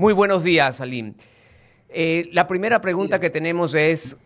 Muy buenos días, Salim. Eh, la primera pregunta que tenemos es,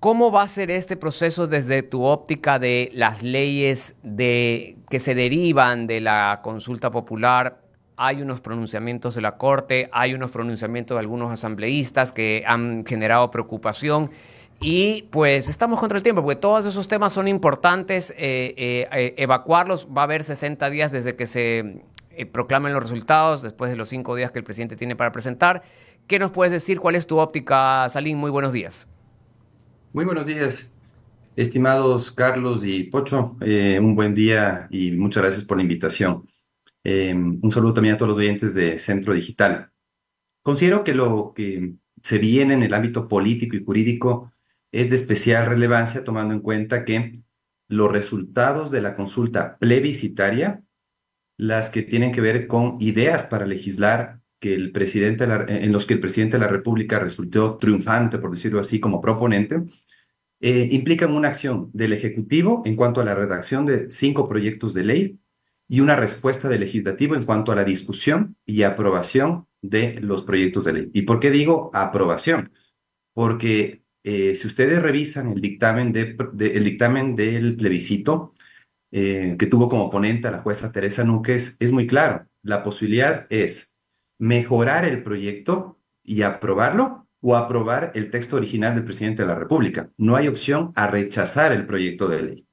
¿cómo va a ser este proceso desde tu óptica de las leyes de, que se derivan de la consulta popular? Hay unos pronunciamientos de la Corte, hay unos pronunciamientos de algunos asambleístas que han generado preocupación. Y pues estamos contra el tiempo, porque todos esos temas son importantes, eh, eh, evacuarlos va a haber 60 días desde que se eh, proclamen los resultados después de los cinco días que el presidente tiene para presentar. ¿Qué nos puedes decir? ¿Cuál es tu óptica, Salín? Muy buenos días. Muy buenos días, estimados Carlos y Pocho. Eh, un buen día y muchas gracias por la invitación. Eh, un saludo también a todos los oyentes de Centro Digital. Considero que lo que se viene en el ámbito político y jurídico es de especial relevancia tomando en cuenta que los resultados de la consulta plebiscitaria las que tienen que ver con ideas para legislar que el presidente eh, en los que el presidente de la República resultó triunfante, por decirlo así, como proponente, eh, implican una acción del Ejecutivo en cuanto a la redacción de cinco proyectos de ley y una respuesta del Legislativo en cuanto a la discusión y aprobación de los proyectos de ley. ¿Y por qué digo aprobación? Porque eh, si ustedes revisan el dictamen, el dictamen del plebiscito, eh, que tuvo como ponente a la jueza Teresa Núñez, es muy claro. La posibilidad es mejorar el proyecto y aprobarlo o aprobar el texto original del presidente de la República. No hay opción a rechazar el proyecto de ley.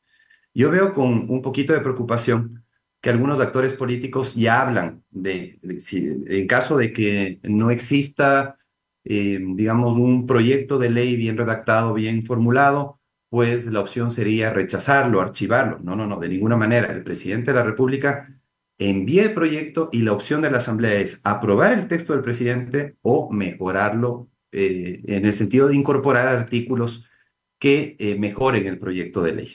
Yo veo con un poquito de preocupación que algunos actores políticos ya hablan de, si, en caso de que no exista, eh, digamos, un proyecto de ley bien redactado, bien formulado, pues la opción sería rechazarlo, archivarlo. No, no, no, de ninguna manera. El presidente de la República envía el proyecto y la opción de la Asamblea es aprobar el texto del presidente o mejorarlo eh, en el sentido de incorporar artículos que eh, mejoren el proyecto de ley.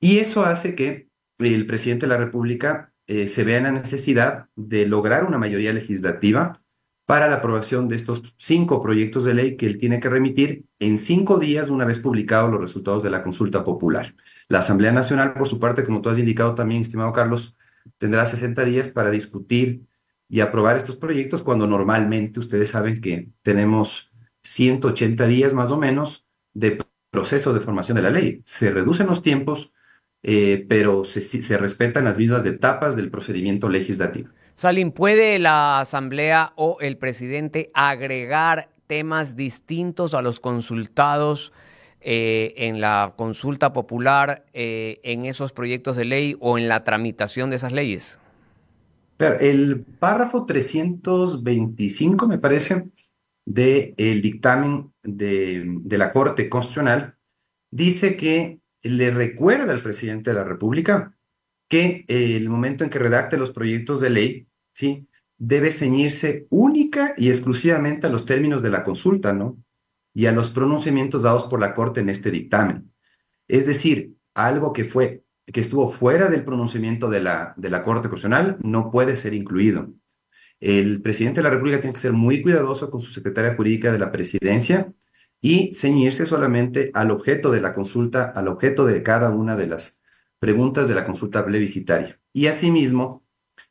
Y eso hace que el presidente de la República eh, se vea en la necesidad de lograr una mayoría legislativa para la aprobación de estos cinco proyectos de ley que él tiene que remitir en cinco días una vez publicados los resultados de la consulta popular. La Asamblea Nacional, por su parte, como tú has indicado también, estimado Carlos, tendrá 60 días para discutir y aprobar estos proyectos cuando normalmente ustedes saben que tenemos 180 días más o menos de proceso de formación de la ley. Se reducen los tiempos, eh, pero se, se respetan las mismas etapas del procedimiento legislativo. Salim, ¿puede la Asamblea o el presidente agregar temas distintos a los consultados eh, en la consulta popular eh, en esos proyectos de ley o en la tramitación de esas leyes? el párrafo 325, me parece, del dictamen de la Corte Constitucional dice que le recuerda al presidente de la República que el momento en que redacte los proyectos de ley, ¿sí? Debe ceñirse única y exclusivamente a los términos de la consulta, ¿no? Y a los pronunciamientos dados por la Corte en este dictamen. Es decir, algo que fue que estuvo fuera del pronunciamiento de la, de la Corte Constitucional no puede ser incluido. El presidente de la República tiene que ser muy cuidadoso con su secretaria jurídica de la presidencia y ceñirse solamente al objeto de la consulta, al objeto de cada una de las, preguntas de la consulta plebiscitaria. Y asimismo,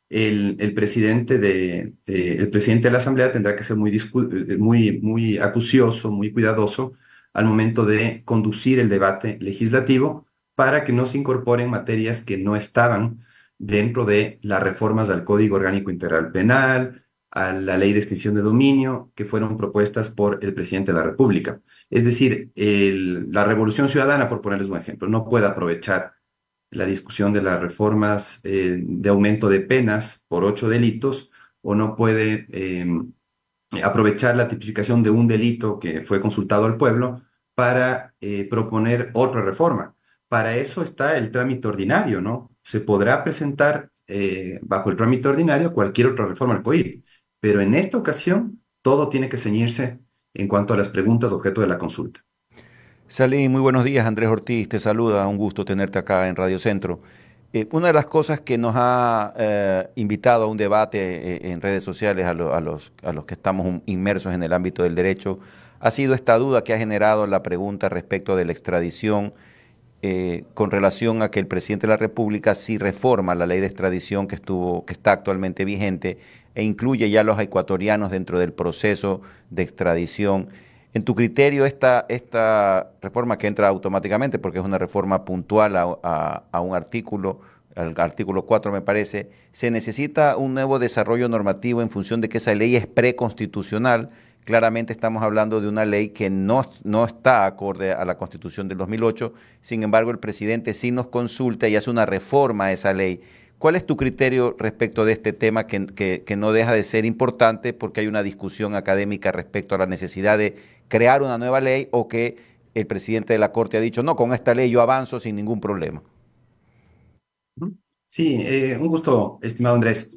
el, el presidente de, el presidente de la Asamblea tendrá que ser muy, eh, muy, muy acucioso, muy cuidadoso al momento de conducir el debate legislativo para que no se incorporen materias que no estaban dentro de las reformas al Código Orgánico Integral Penal, a la ley de extinción de dominio que fueron propuestas por el presidente de la República. Es decir, la Revolución Ciudadana, por ponerles un ejemplo, no puede aprovechar la discusión de las reformas eh, de aumento de penas por ocho delitos o no puede em, aprovechar la tipificación de un delito que fue consultado al pueblo para eh, proponer otra reforma. Para eso está el trámite ordinario, ¿no? Se podrá presentar eh, bajo el trámite ordinario cualquier otra reforma al COIP, pero en esta ocasión todo tiene que ceñirse en cuanto a las preguntas objeto de la consulta. Salí, muy buenos días, Andrés Ortiz, te saluda, un gusto tenerte acá en Radio Centro. Eh, una de las cosas que nos ha eh, invitado a un debate eh, en redes sociales a, los, que estamos inmersos en el ámbito del derecho ha sido esta duda que ha generado la pregunta respecto de la extradición con relación a que el presidente de la República sí reforma la ley de extradición que, estuvo, que está actualmente vigente e incluye ya a los ecuatorianos dentro del proceso de extradición. En tu criterio, esta, esta reforma que entra automáticamente, porque es una reforma puntual a, un artículo, al artículo 4 me parece, se necesita un nuevo desarrollo normativo en función de que esa ley es preconstitucional. Claramente estamos hablando de una ley que no, no está acorde a la Constitución del 2008, sin embargo el presidente sí nos consulta y hace una reforma a esa ley. ¿Cuál es tu criterio respecto de este tema que, no deja de ser importante porque hay una discusión académica respecto a la necesidad de crear una nueva ley o que el presidente de la Corte ha dicho, no, con esta ley yo avanzo sin ningún problema? Sí, eh, un gusto, estimado Andrés.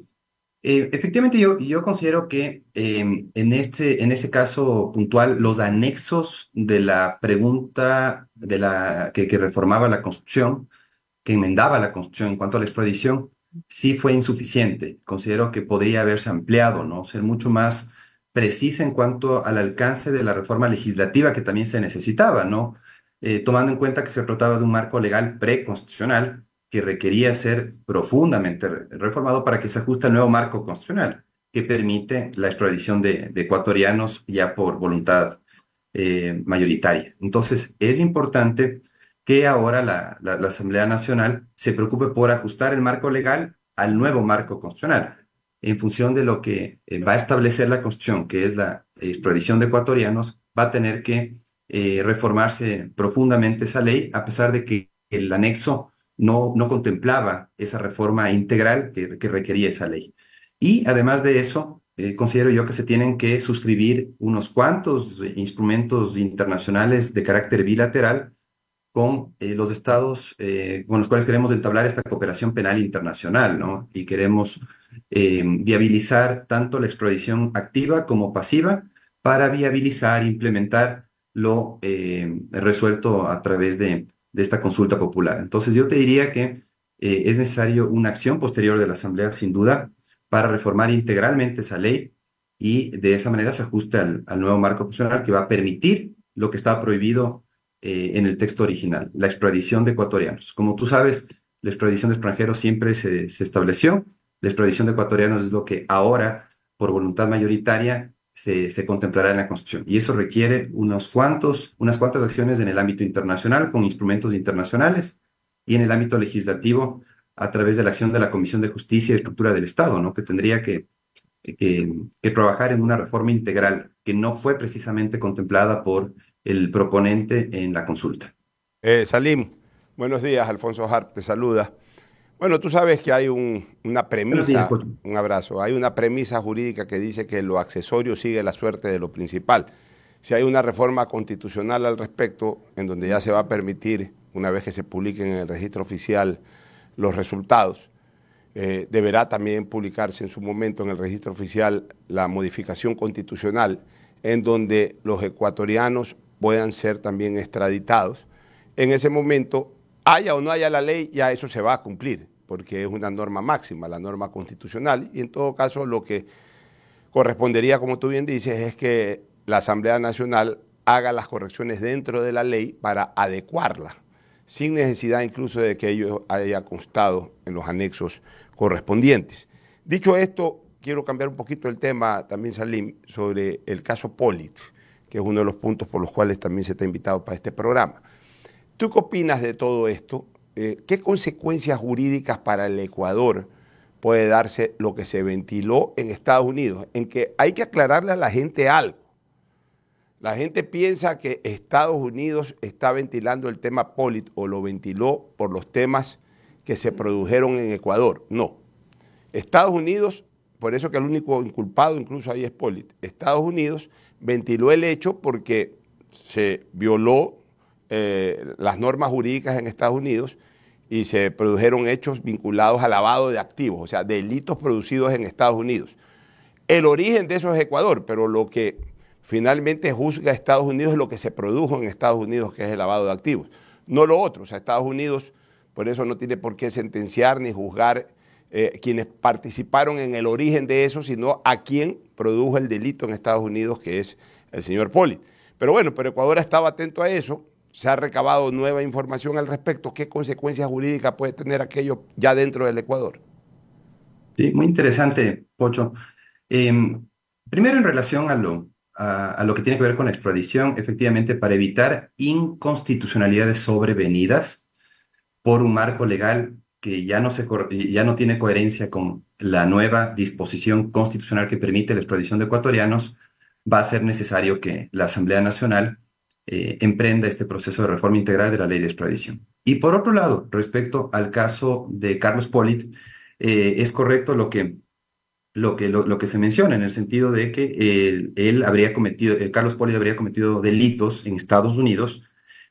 Eh, efectivamente, yo, yo considero que em, en, este, en ese caso puntual, los anexos de la pregunta de la, que, que reformaba la Constitución, que enmendaba la Constitución en cuanto a la extradición, sí fue insuficiente. Considero que podría haberse ampliado, ¿no? Ser mucho más precisa en cuanto al alcance de la reforma legislativa que también se necesitaba, ¿no? Eh, tomando en cuenta que se trataba de un marco legal preconstitucional que requería ser profundamente reformado para que se ajuste al nuevo marco constitucional que permite la extradición de, ecuatorianos ya por voluntad eh, mayoritaria. Entonces, es importante que ahora la, Asamblea Nacional se preocupe por ajustar el marco legal al nuevo marco constitucional, en función de lo que eh, va a establecer la Constitución, que es la expedición de ecuatorianos, va a tener que eh, reformarse profundamente esa ley, a pesar de que el anexo no, no contemplaba esa reforma integral que, requería esa ley. Y además de eso, eh, considero yo que se tienen que suscribir unos cuantos instrumentos internacionales de carácter bilateral con eh, los estados eh, con los cuales queremos entablar esta cooperación penal internacional, ¿no? Y queremos eh, viabilizar tanto la extradición activa como pasiva para viabilizar, e implementar lo resuelto a través de, de, esta consulta popular. Entonces yo te diría que es necesario una acción posterior de la Asamblea, sin duda, para reformar integralmente esa ley y de esa manera se ajuste al, nuevo marco opcional que va a permitir lo que estaba prohibido eh, en el texto original, la extradición de ecuatorianos. Como tú sabes, la extradición de extranjeros siempre se, estableció. La extradición de ecuatorianos es lo que ahora, por voluntad mayoritaria, se, se, contemplará en la Constitución. Y eso requiere unos cuantos, unas cuantas acciones en el ámbito internacional, con instrumentos internacionales, y en el ámbito legislativo, a través de la acción de la Comisión de Justicia y Estructura del Estado, ¿no? que tendría que trabajar en una reforma integral que no fue precisamente contemplada por el proponente en la consulta. Eh, Salim, buenos días. Alfonso Hart te saluda. Bueno, tú sabes que hay una premisa, un abrazo, hay una premisa jurídica que dice que lo accesorio sigue la suerte de lo principal. Si hay una reforma constitucional al respecto, en donde ya se va a permitir, una vez que se publiquen en el registro oficial los resultados, eh, deberá también publicarse en su momento en el registro oficial la modificación constitucional, en donde los ecuatorianos puedan ser también extraditados. En ese momento, haya o no haya la ley, ya eso se va a cumplir, porque es una norma máxima, la norma constitucional, y en todo caso lo que correspondería, como tú bien dices, es que la Asamblea Nacional haga las correcciones dentro de la ley para adecuarla, sin necesidad incluso de que ello haya constado en los anexos correspondientes. Dicho esto, quiero cambiar un poquito el tema también, Salim, sobre el caso Polit que es uno de los puntos por los cuales también se te ha invitado para este programa. ¿Tú qué opinas de todo esto? Eh, ¿Qué consecuencias jurídicas para el Ecuador puede darse lo que se ventiló en Estados Unidos? En que hay que aclararle a la gente algo. La gente piensa que Estados Unidos está ventilando el tema Polit o lo ventiló por los temas que se produjeron en Ecuador. No. Estados Unidos, por eso que el único inculpado incluso ahí es Polit. Estados Unidos ventiló el hecho porque se violó eh, las normas jurídicas en Estados Unidos y se produjeron hechos vinculados al lavado de activos, o sea, delitos producidos en Estados Unidos. El origen de eso es Ecuador, pero lo que finalmente juzga Estados Unidos es lo que se produjo en Estados Unidos, que es el lavado de activos, no lo otro. O sea, Estados Unidos por eso no tiene por qué sentenciar ni juzgar eh, quienes participaron en el origen de eso, sino a quien produjo el delito en Estados Unidos, que es el señor Poli. Pero bueno, pero Ecuador estado atento a eso, se ha recabado nueva información al respecto, ¿qué consecuencias jurídicas puede tener aquello ya dentro del Ecuador? Sí, muy interesante, Pocho. Em, primero en relación a lo, a lo que tiene que ver con la extradición, efectivamente para evitar inconstitucionalidades sobrevenidas por un marco legal que ya no, se, ya no tiene coherencia con la nueva disposición constitucional que permite la extradición de ecuatorianos, va a ser necesario que la Asamblea Nacional eh, emprenda este proceso de reforma integral de la ley de extradición. Y por otro lado, respecto al caso de Carlos Polit, eh, es correcto lo que, lo, que, lo, que se menciona en el sentido de que eh, él habría cometido, Carlos Polit habría cometido delitos en Estados Unidos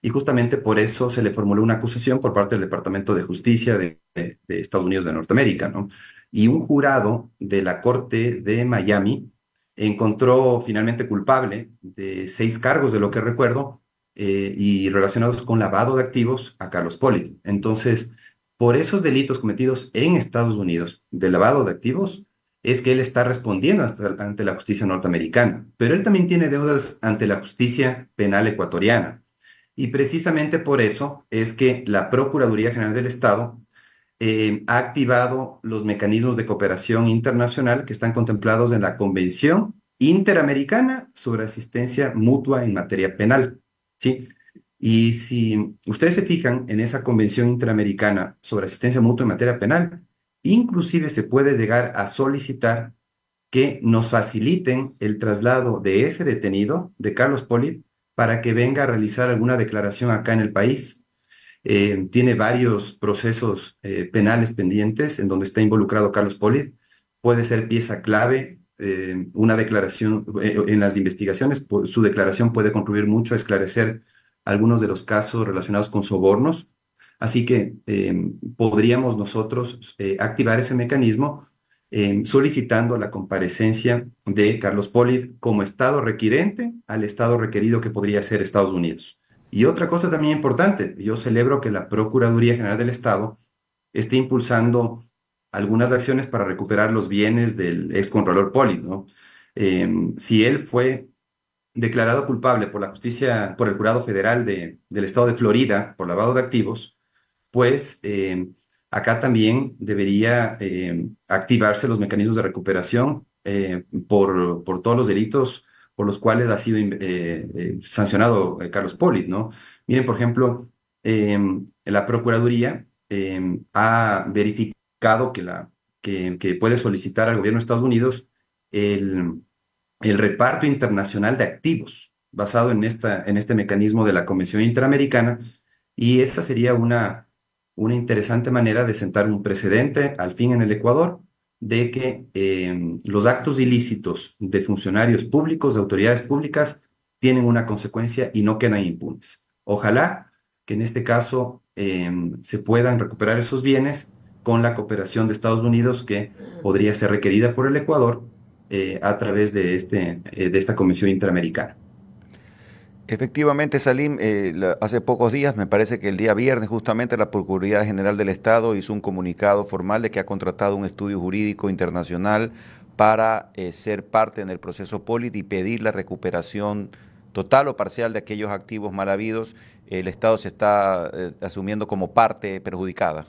y justamente por eso se le formuló una acusación por parte del Departamento de Justicia de, Estados Unidos de Norteamérica, ¿no? Y un jurado de la Corte de Miami encontró finalmente culpable de seis cargos, de lo que recuerdo, eh, y relacionados con lavado de activos a Carlos Poli. Entonces, por esos delitos cometidos en Estados Unidos de lavado de activos, es que él está respondiendo ante la justicia norteamericana, pero él también tiene deudas ante la justicia penal ecuatoriana. Y precisamente por eso es que la Procuraduría General del Estado eh, ha activado los mecanismos de cooperación internacional que están contemplados en la Convención Interamericana sobre Asistencia Mutua en Materia Penal. ¿sí? Y si ustedes se fijan en esa Convención Interamericana sobre Asistencia Mutua en Materia Penal, inclusive se puede llegar a solicitar que nos faciliten el traslado de ese detenido, de Carlos Pollitt, para que venga a realizar alguna declaración acá en el país. Eh, tiene varios procesos eh, penales pendientes en donde está involucrado Carlos Polid. Puede ser pieza clave eh, una declaración en las investigaciones. Su declaración puede contribuir mucho a esclarecer algunos de los casos relacionados con sobornos. Así que podríamos nosotros activar ese mecanismo Em, solicitando la comparecencia de Carlos Polid como Estado requirente al Estado requerido que podría ser Estados Unidos. Y otra cosa también importante, yo celebro que la Procuraduría General del Estado esté impulsando algunas acciones para recuperar los bienes del excontralor Polid, ¿no? Em, si él fue declarado culpable por la justicia, por el jurado federal del estado de Florida por lavado de activos, pues em, Acá también debería eh, activarse los mecanismos de recuperación eh, por, todos los delitos por los cuales ha sido eh, sancionado Carlos Polit, ¿no? Miren, por ejemplo, la Procuraduría ha verificado que, la, que, puede solicitar al gobierno de Estados Unidos el, el reparto internacional de activos basado en, esta, en este mecanismo de la Convención Interamericana y esa sería una una interesante manera de sentar un precedente, al fin en el Ecuador, de que eh, los actos ilícitos de funcionarios públicos, de autoridades públicas, tienen una consecuencia y no quedan impunes. Ojalá que en este caso eh, se puedan recuperar esos bienes con la cooperación de Estados Unidos que podría ser requerida por el Ecuador eh, a través de, este, de esta Comisión Interamericana. Efectivamente, Salim, eh, hace pocos días, me parece que el día viernes justamente, la Procuraduría General del Estado hizo un comunicado formal de que ha contratado un estudio jurídico internacional para eh, ser parte en el proceso POLIT y pedir la recuperación total o parcial de aquellos activos mal habidos. El Estado se está eh, asumiendo como parte perjudicada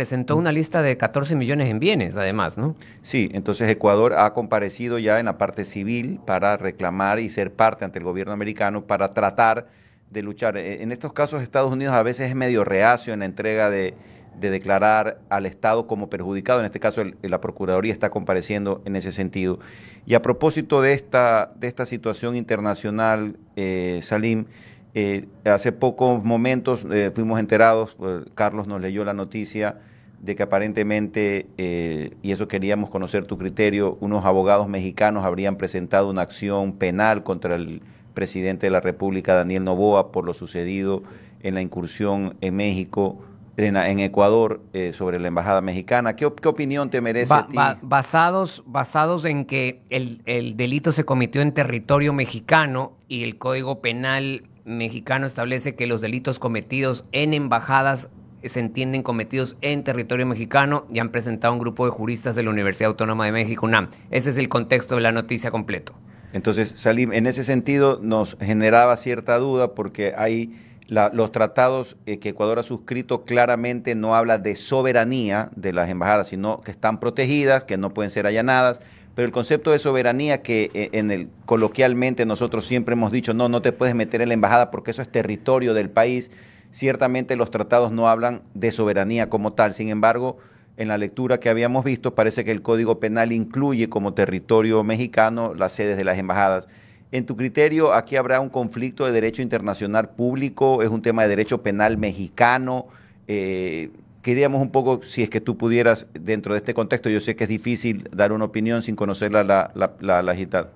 presentó una lista de 14 millones en bienes, además, ¿no? Sí, entonces Ecuador ha comparecido ya en la parte civil para reclamar y ser parte ante el gobierno americano para tratar de luchar. E, en estos casos Estados Unidos a veces es medio reacio en la entrega de, declarar al Estado como perjudicado. En este caso la Procuraduría está compareciendo en ese sentido. Y a propósito de esta, situación internacional, eh, Salim, eh, hace pocos momentos eh, fuimos enterados, pues, Carlos nos leyó la noticia de que aparentemente, eh, y eso queríamos conocer tu criterio, unos abogados mexicanos habrían presentado una acción penal contra el presidente de la República, Daniel Novoa, por lo sucedido en la incursión en México, en, Ecuador, sobre la Embajada Mexicana. ¿Qué, opinión te merece? a ti? basados, basados en que el delito se cometió en territorio mexicano y el Código Penal mexicano establece que los delitos cometidos en embajadas se entienden cometidos en territorio mexicano y han presentado un grupo de juristas de la Universidad Autónoma de México, UNAM. Ese es el contexto de la noticia completo. Entonces, Salim, en ese sentido nos generaba cierta duda porque hay los tratados eh, que Ecuador ha suscrito claramente no habla de soberanía de las embajadas, sino que están protegidas, que no pueden ser allanadas pero el concepto de soberanía que eh, en el coloquialmente nosotros siempre hemos dicho, no, no te puedes meter en la embajada porque eso es territorio del país. Ciertamente los tratados no hablan de soberanía como tal. Sin embargo, en la lectura que habíamos visto parece que el Código Penal incluye como territorio mexicano las sedes de las embajadas. En tu criterio, aquí habrá un conflicto de derecho internacional público, es un tema de derecho penal mexicano. Eh, queríamos un poco, si es que tú pudieras, dentro de este contexto, yo sé que es difícil dar una opinión sin conocer la, la,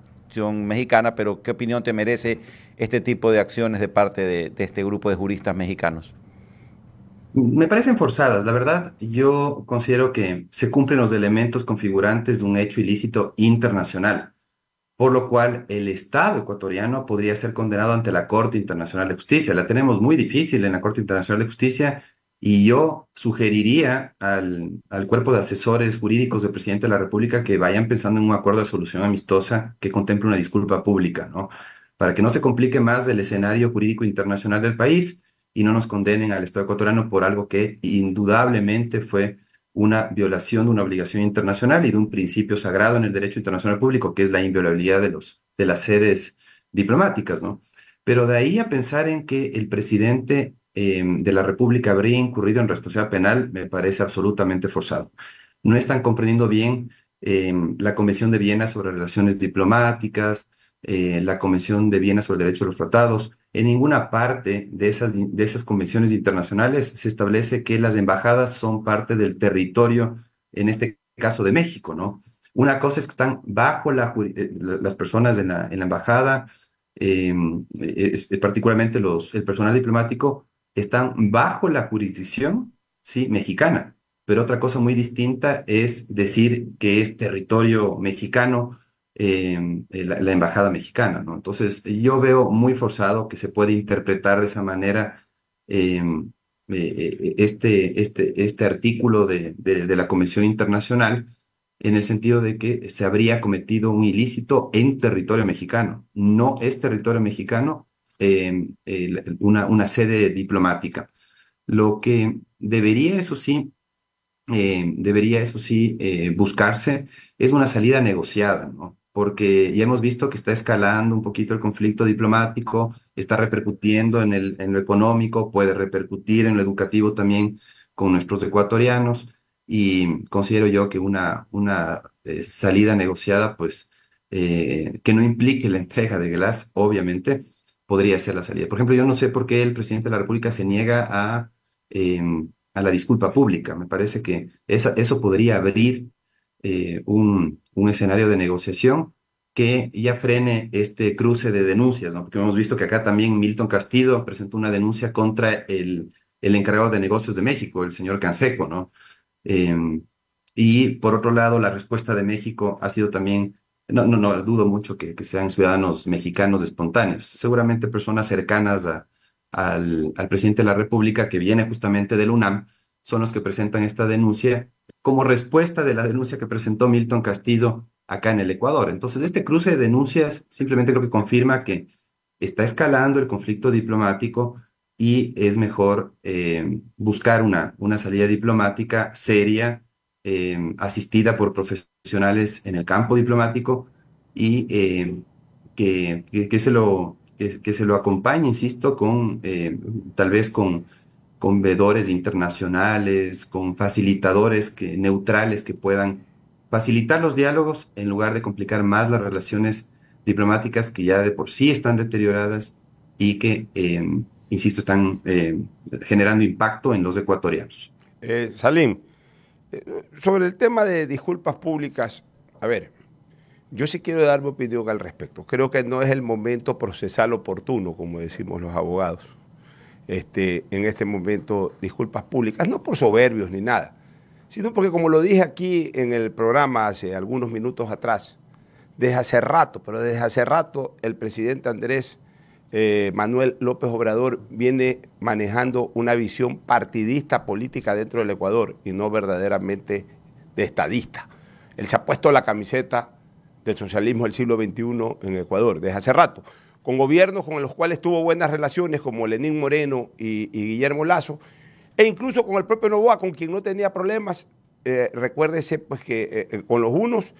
mexicana, pero ¿qué opinión te merece este tipo de acciones de parte de, de este grupo de juristas mexicanos? Me parecen forzadas, la verdad. Yo considero que se cumplen los elementos configurantes de un hecho ilícito internacional, por lo cual el Estado ecuatoriano podría ser condenado ante la Corte Internacional de Justicia. La tenemos muy difícil en la Corte Internacional de Justicia y yo sugeriría al, al, cuerpo de asesores jurídicos del presidente de la República que vayan pensando en un acuerdo de solución amistosa que contemple una disculpa pública, ¿no? Para que no se complique más el escenario jurídico internacional del país y no nos condenen al Estado ecuatoriano por algo que indudablemente fue una violación de una obligación internacional y de un principio sagrado en el derecho internacional público, que es la inviolabilidad de, los, de las sedes diplomáticas, ¿no? Pero de ahí a pensar en que el presidente Em, de la República habría incurrido en responsabilidad penal me parece absolutamente forzado. No están comprendiendo bien em, la Convención de Viena sobre relaciones diplomáticas, eh, la Convención de Viena sobre Derecho de los tratados. En ninguna parte de esas, de esas convenciones internacionales se establece que las embajadas son parte del territorio, en este caso de México, ¿no? Una cosa es que están bajo la, eh, las personas en la, en la embajada, em, e, particularmente los, el personal diplomático, están bajo la jurisdicción ¿sí? mexicana. Pero otra cosa muy distinta es decir que es territorio mexicano eh, eh, la, embajada mexicana. ¿no? Entonces, yo veo muy forzado que se puede interpretar de esa manera eh, este, este, este artículo de, de la Convención Internacional en el sentido de que se habría cometido un ilícito en territorio mexicano. No es territorio mexicano Em, una, una, sede diplomática. Lo que debería, eso sí, em, debería, eso sí, eh, buscarse es una salida negociada, ¿no? porque ya hemos visto que está escalando un poquito el conflicto diplomático, está repercutiendo en, en lo económico, puede repercutir en lo educativo también con nuestros ecuatorianos y considero yo que una, una eh, salida negociada, pues, eh, que no implique la entrega de Glass, obviamente, podría ser la salida. Por ejemplo, yo no sé por qué el presidente de la República se niega a, em, a la disculpa pública. Me parece que eso podría abrir eh, un, un, escenario de negociación que ya frene este cruce de denuncias, ¿no? porque hemos visto que acá también Milton Castillo presentó una denuncia contra el, el encargado de negocios de México, el señor Canseco, ¿no? Em, y por otro lado, la respuesta de México ha sido también no, no, no, dudo mucho que, sean ciudadanos mexicanos espontáneos, seguramente personas cercanas al, presidente de la República que viene justamente del UNAM, son los que presentan esta denuncia como respuesta de la denuncia que presentó Milton Castillo acá en el Ecuador. Entonces, este cruce de denuncias simplemente creo que confirma que está escalando el conflicto diplomático y es mejor eh, buscar una, una salida diplomática seria, eh, asistida por profesionales en el campo diplomático y eh, que, se lo, que, se lo acompañe, insisto, con eh, tal vez con, con vedores internacionales, con facilitadores que, neutrales que puedan facilitar los diálogos en lugar de complicar más las relaciones diplomáticas que ya de por sí están deterioradas y que, eh, insisto, están generando impacto en los ecuatorianos. Salim, eh, eh, sobre el tema de disculpas públicas, a ver, yo sí quiero dar mi opinión al respecto. Creo que no es el momento procesal oportuno, como decimos los abogados. Este, en este momento, disculpas públicas, no por soberbios ni nada, sino porque como lo dije aquí en el programa hace algunos minutos atrás, desde hace rato, pero desde hace rato el presidente Andrés eh, Manuel López Obrador viene manejando una visión partidista política dentro del Ecuador y no verdaderamente de estadista. Él se ha puesto la camiseta del socialismo del siglo XXI en Ecuador desde hace rato, con gobiernos con los cuales tuvo buenas relaciones como Lenín Moreno y, Guillermo Lazo, e incluso con el propio Novoa, con quien no tenía problemas. Eh, recuérdese pues, que eh, con los unos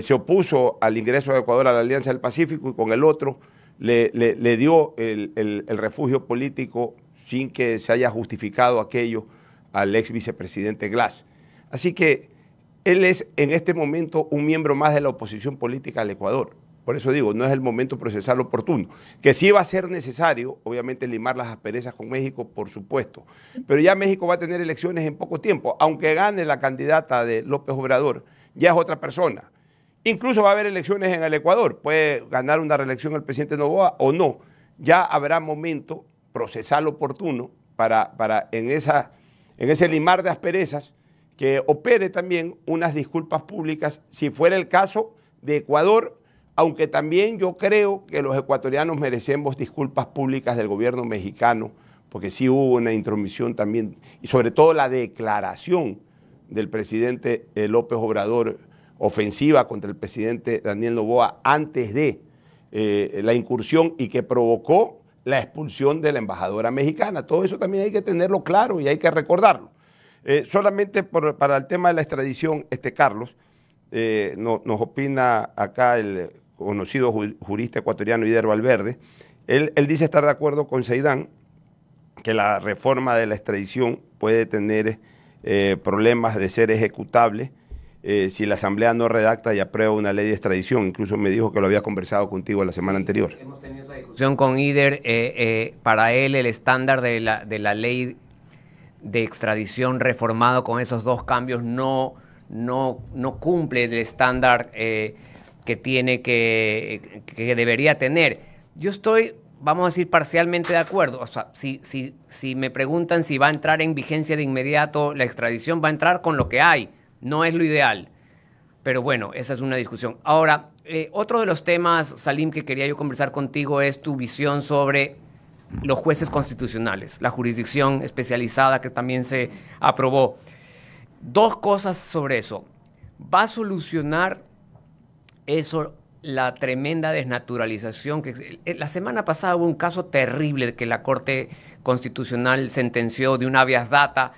se opuso al ingreso de Ecuador a la Alianza del Pacífico y con el otro le, dio el, refugio político sin que se haya justificado aquello al ex vicepresidente Glass. Así que él es en este momento un miembro más de la oposición política del Ecuador. Por eso digo, no es el momento procesal oportuno. Que sí va a ser necesario, obviamente, limar las asperezas con México, por supuesto. Pero ya México va a tener elecciones en poco tiempo. Aunque gane la candidata de López Obrador, ya es otra persona. Incluso va a haber elecciones en el Ecuador. Puede ganar una reelección el presidente Novoa o no. Ya habrá momento procesal oportuno para, para en, esa, en ese limar de asperezas que opere también unas disculpas públicas, si fuera el caso de Ecuador, aunque también yo creo que los ecuatorianos merecemos disculpas públicas del gobierno mexicano, porque sí hubo una intromisión también, y sobre todo la declaración del presidente eh, López Obrador ofensiva contra el presidente Daniel Novoa antes de eh, la incursión y que provocó la expulsión de la embajadora mexicana. Todo eso también hay que tenerlo claro y hay que recordarlo. Eh, solamente para el tema de la extradición, este Carlos, eh, nos opina acá el conocido jurista ecuatoriano Ider Valverde, él, dice estar de acuerdo con Seidán que la reforma de la extradición puede tener problemas de ser ejecutable eh, si la Asamblea no redacta y aprueba una ley de extradición. Incluso me dijo que lo había conversado contigo la semana anterior. Hemos tenido esa discusión con IDER. Eh, eh, para él, el estándar de la, de la ley de extradición reformado con esos dos cambios no, no, no cumple el estándar que tiene que, que debería tener. Yo estoy, vamos a decir, parcialmente de acuerdo. O sea, si, si, si me preguntan si va a entrar en vigencia de inmediato la extradición, va a entrar con lo que hay no es lo ideal. Pero bueno, esa es una discusión. Ahora, eh, otro de los temas, Salim, que quería yo conversar contigo es tu visión sobre los jueces constitucionales, la jurisdicción especializada que también se aprobó. Dos cosas sobre eso. ¿Va a solucionar eso la tremenda desnaturalización que eh, la semana pasada hubo un caso terrible que la Corte Constitucional sentenció de una habeas data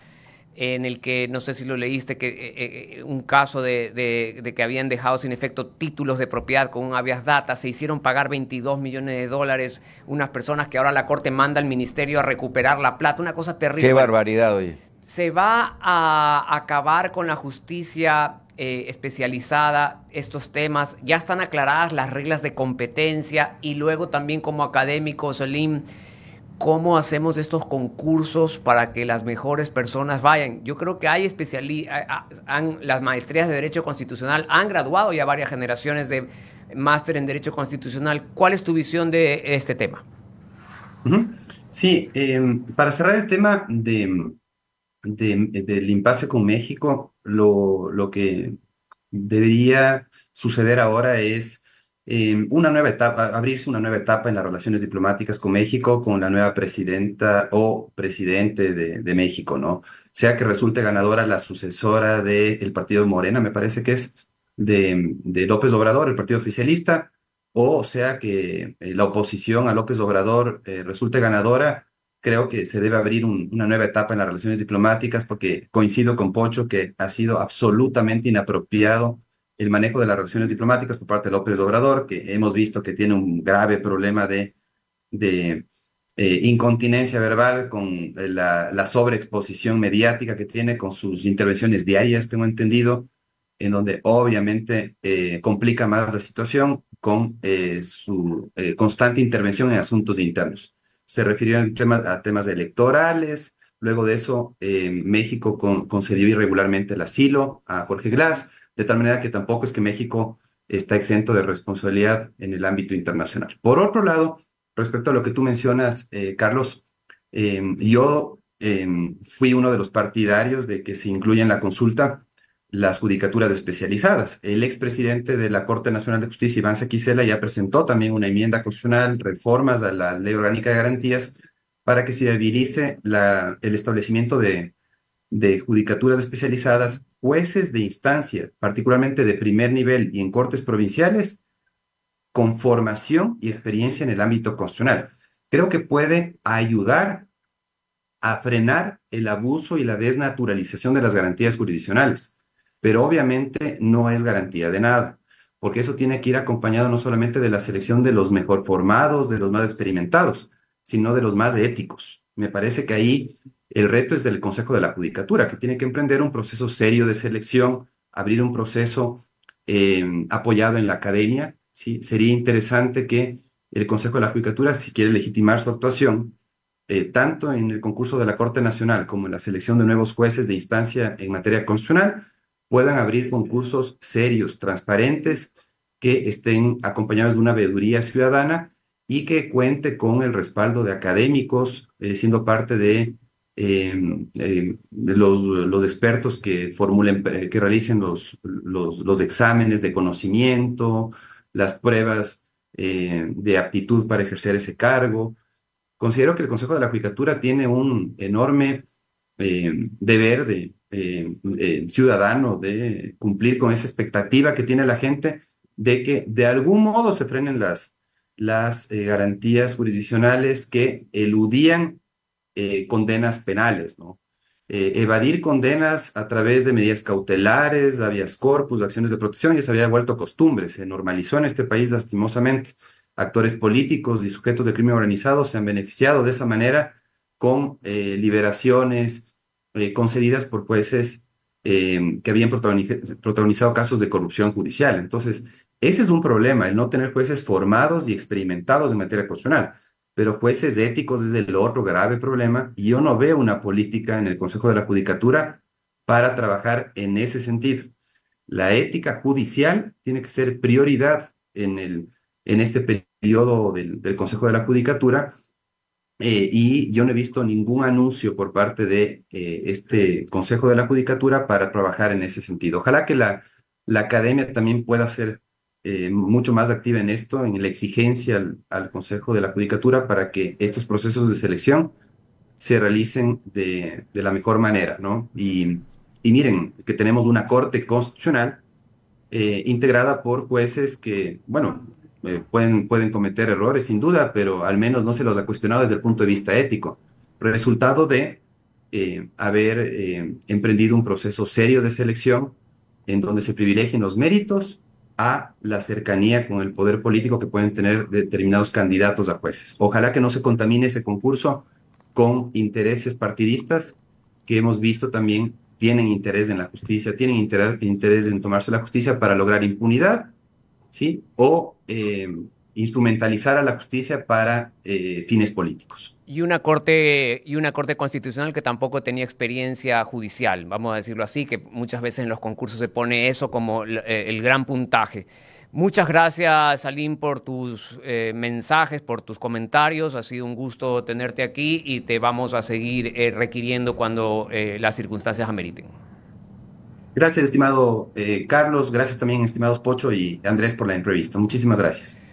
en el que, no sé si lo leíste, que eh, eh, eh, un caso de, que habían dejado sin efecto títulos de propiedad con un habeas data, se hicieron pagar 22 millones de dólares unas personas que ahora la Corte manda al Ministerio a recuperar la plata, una cosa terrible. Qué barbaridad, oye. Se va a acabar con la justicia especializada estos temas, ya están aclaradas las reglas de competencia y luego también como académico, Solim cómo hacemos estos concursos para que las mejores personas vayan. Yo creo que hay especialistas, las maestrías de Derecho Constitucional han graduado ya varias generaciones de máster en Derecho Constitucional. ¿Cuál es tu visión de este tema? Sí, em, para cerrar el tema del impasse con México, lo que debería suceder ahora es eh, una nueva etapa, abrirse una nueva etapa en las relaciones diplomáticas con México, con la nueva presidenta o presidente de, México, ¿no? Sea que resulte ganadora la sucesora del partido Morena, me parece que es, de, López Obrador, el partido oficialista, o sea que eh, la oposición a López Obrador eh, resulte ganadora, creo que se debe abrir una nueva etapa en las relaciones diplomáticas, porque coincido con Pocho que ha sido absolutamente inapropiado el manejo de las relaciones diplomáticas por parte de López Obrador, que hemos visto que tiene un grave problema de, eh, incontinencia verbal con eh, la, sobreexposición mediática que tiene con sus intervenciones diarias, tengo entendido, en donde obviamente eh, complica más la situación con su constante intervención en asuntos internos. Se refirió en temas, a temas electorales, luego de eso México concedió irregularmente el asilo a Jorge Glass de tal manera que tampoco es que México está exento de responsabilidad en el ámbito internacional. Por otro lado, respecto a lo que tú mencionas, eh, Carlos, em, yo em, fui uno de los partidarios de que se incluya en la consulta las judicaturas especializadas. El expresidente de la Corte Nacional de Justicia, Iván Sequicela, ya presentó también una enmienda constitucional, reformas a la Ley Orgánica de Garantías, para que se habilice el establecimiento de de judicaturas especializadas, jueces de instancia, particularmente de primer nivel y en cortes provinciales, con formación y experiencia en el ámbito constitucional. Creo que puede ayudar a frenar el abuso y la desnaturalización de las garantías jurisdiccionales, pero obviamente no es garantía de nada, porque eso tiene que ir acompañado no solamente de la selección de los mejor formados, de los más experimentados, sino de los más éticos. Me parece que ahí el reto es del Consejo de la Judicatura, que tiene que emprender un proceso serio de selección, abrir un proceso eh, apoyado en la academia. Sería interesante que el Consejo de la Judicatura, si quiere legitimar su actuación, eh, tanto en el concurso de la Corte Nacional como en la selección de nuevos jueces de instancia en materia constitucional, puedan abrir concursos serios, transparentes, que estén acompañados de una veeduría ciudadana y que cuente con el respaldo de académicos, eh, siendo parte de Em, em, los, expertos que formulen, eh, que realicen los, los, exámenes de conocimiento, las pruebas eh, de aptitud para ejercer ese cargo. Considero que el Consejo de la Judicatura tiene un enorme em, deber de ciudadano de cumplir con esa expectativa que tiene la gente de que de algún modo se frenen las, las eh, garantías jurisdiccionales que eludían eh, condenas penales, ¿no? Eh, evadir condenas a través de medidas cautelares, habeas corpus, acciones de protección, ya se había vuelto costumbre, se normalizó en este país lastimosamente. Actores políticos y sujetos de crimen organizado se han beneficiado de esa manera con eh, liberaciones concedidas por jueces que habían protagonizado casos de corrupción judicial. Entonces, ese es un problema, el no tener jueces formados y experimentados en materia constitucional pero jueces éticos es el otro grave problema y yo no veo una política en el Consejo de la Judicatura para trabajar en ese sentido. La ética judicial tiene que ser prioridad en, el, en este periodo del, Consejo de la Judicatura eh, y yo no he visto ningún anuncio por parte de eh, este Consejo de la Judicatura para trabajar en ese sentido. Ojalá que la, la academia también pueda hacer eh, mucho más activa en esto, en la exigencia al, Consejo de la Judicatura para que estos procesos de selección se realicen de, la mejor manera, ¿no? Y, miren que tenemos una Corte Constitucional eh, integrada por jueces que, bueno, eh, pueden, pueden cometer errores sin duda, pero al menos no se los ha cuestionado desde el punto de vista ético. Resultado de haber emprendido un proceso serio de selección en donde se privilegien los méritos a la cercanía con el poder político que pueden tener determinados candidatos a jueces. Ojalá que no se contamine ese concurso con intereses partidistas que hemos visto también tienen interés en la justicia, tienen interés, en tomarse la justicia para lograr impunidad, ¿sí? O eh, instrumentalizar a la justicia para eh, fines políticos. Y una, corte, y una corte constitucional que tampoco tenía experiencia judicial, vamos a decirlo así, que muchas veces en los concursos se pone eso como eh, el, gran puntaje. Muchas gracias, Salim, por tus eh, mensajes, por tus comentarios. Ha sido un gusto tenerte aquí y te vamos a seguir requiriendo cuando las circunstancias ameriten. Gracias, estimado Carlos. Gracias también, estimados Pocho y Andrés, por la entrevista. Muchísimas gracias.